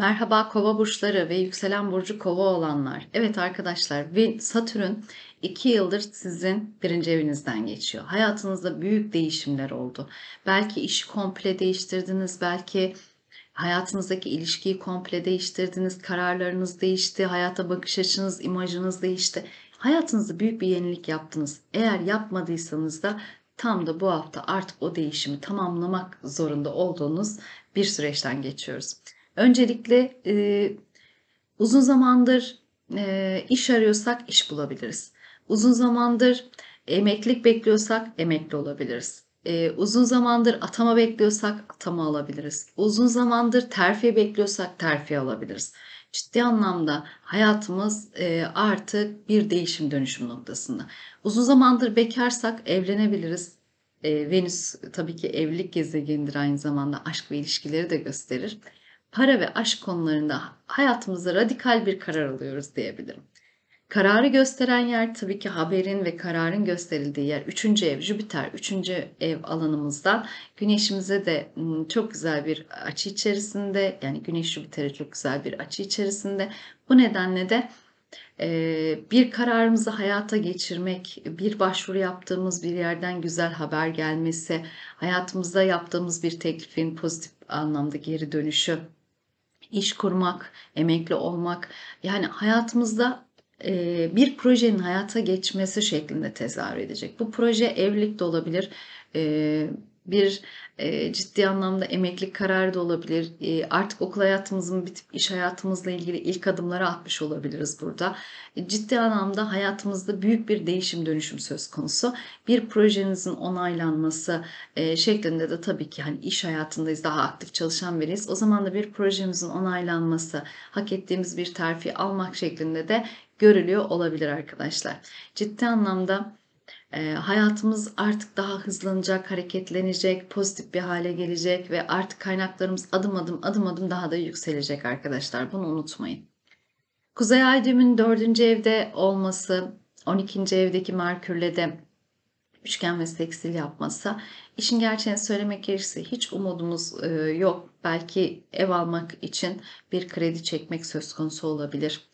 Merhaba kova burçları ve yükselen burcu kova olanlar. Evet arkadaşlar satürn 2 yıldır sizin birinci evinizden geçiyor. Hayatınızda büyük değişimler oldu. Belki işi komple değiştirdiniz, belki hayatınızdaki ilişkiyi komple değiştirdiniz, kararlarınız değişti, hayata bakış açınız, imajınız değişti. Hayatınızda büyük bir yenilik yaptınız. Eğer yapmadıysanız da tam da bu hafta artık o değişimi tamamlamak zorunda olduğunuz bir süreçten geçiyoruz. Öncelikle e, uzun zamandır e, iş arıyorsak iş bulabiliriz. Uzun zamandır emeklilik bekliyorsak emekli olabiliriz. E, uzun zamandır atama bekliyorsak atama alabiliriz. Uzun zamandır terfi bekliyorsak terfi alabiliriz. Ciddi anlamda hayatımız e, artık bir değişim dönüşüm noktasında. Uzun zamandır bekarsak evlenebiliriz. E, Venüs tabii ki evlilik gezegenidir aynı zamanda aşk ve ilişkileri de gösterir para ve aşk konularında hayatımızda radikal bir karar alıyoruz diyebilirim. Kararı gösteren yer tabii ki haberin ve kararın gösterildiği yer üçüncü ev Jüpiter üçüncü ev alanımızdan güneşimize de ıı, çok güzel bir açı içerisinde yani güneş Jüpiter'e çok güzel bir açı içerisinde. Bu nedenle de bir kararımızı hayata geçirmek, bir başvuru yaptığımız bir yerden güzel haber gelmesi, hayatımızda yaptığımız bir teklifin pozitif anlamda geri dönüşü iş kurmak, emekli olmak yani hayatımızda e, bir projenin hayata geçmesi şeklinde tezahür edecek. Bu proje evlilik de olabilir, e, bir e, ciddi anlamda emeklilik kararı da olabilir. E, artık okul hayatımızın bitip iş hayatımızla ilgili ilk adımları atmış olabiliriz burada. E, ciddi anlamda hayatımızda büyük bir değişim dönüşüm söz konusu. Bir projenizin onaylanması e, şeklinde de tabii ki hani iş hayatındayız daha aktif çalışan biriyiz. O zaman da bir projemizin onaylanması, hak ettiğimiz bir terfi almak şeklinde de görülüyor olabilir arkadaşlar. Ciddi anlamda e, hayatımız artık daha hızlanacak, hareketlenecek, pozitif bir hale gelecek ve artık kaynaklarımız adım adım adım adım daha da yükselecek arkadaşlar. Bunu unutmayın. Kuzey ay düğümün 4. evde olması, 12. evdeki Merkür'le de üçgen ve seksil yapması. İşin gerçeğini söylemek gerekirse hiç umudumuz e, yok. Belki ev almak için bir kredi çekmek söz konusu olabilir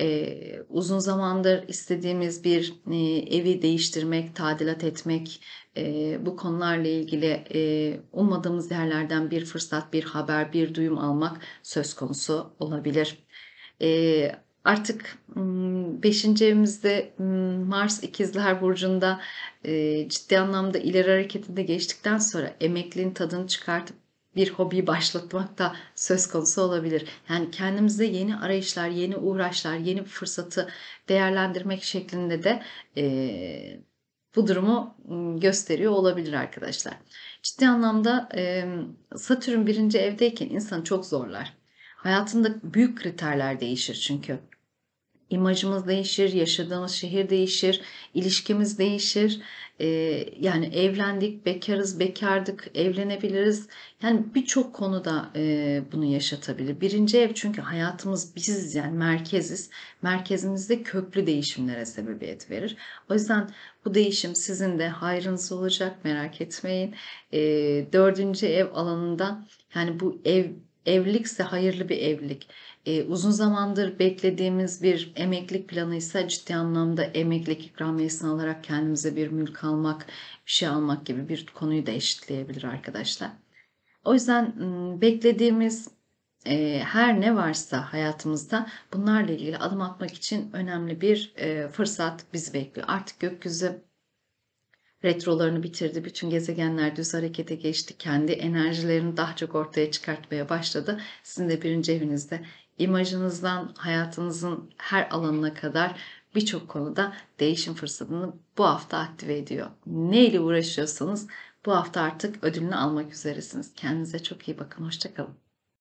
e, uzun zamandır istediğimiz bir e, evi değiştirmek, tadilat etmek, e, bu konularla ilgili e, ummadığımız yerlerden bir fırsat, bir haber, bir duyum almak söz konusu olabilir. E, artık 5. evimizde Mars ikizler burcunda ciddi anlamda ileri hareketinde geçtikten sonra emekliliğin tadını çıkartıp bir hobi başlatmak da söz konusu olabilir. Yani kendimize yeni arayışlar, yeni uğraşlar, yeni fırsatı değerlendirmek şeklinde de e, bu durumu gösteriyor olabilir arkadaşlar. Ciddi anlamda e, Satürn birinci evdeyken insanı çok zorlar. Hayatında büyük kriterler değişir çünkü imajımız değişir, yaşadığımız şehir değişir, ilişkimiz değişir. Ee, yani evlendik, bekarız, bekardık, evlenebiliriz. Yani birçok konuda e, bunu yaşatabilir. Birinci ev çünkü hayatımız biziz yani merkeziz. Merkezimizde köklü değişimlere sebebiyet verir. O yüzden bu değişim sizin de hayrınız olacak merak etmeyin. Ee, dördüncü ev alanında yani bu ev evlilikse hayırlı bir evlilik. E, uzun zamandır beklediğimiz bir emeklilik planıysa ciddi anlamda emeklilik ikramiyesini alarak kendimize bir mülk almak, bir şey almak gibi bir konuyu da eşitleyebilir arkadaşlar. O yüzden beklediğimiz e, her ne varsa hayatımızda bunlarla ilgili adım atmak için önemli bir e, fırsat bizi bekliyor. Artık gökyüzü retrolarını bitirdi. Bütün gezegenler düz harekete geçti. Kendi enerjilerini daha çok ortaya çıkartmaya başladı. Sizin de birinci evinizde imajınızdan hayatınızın her alanına kadar birçok konuda değişim fırsatını bu hafta aktive ediyor. Ne ile uğraşıyorsanız bu hafta artık ödülünü almak üzeresiniz. Kendinize çok iyi bakın. Hoşçakalın.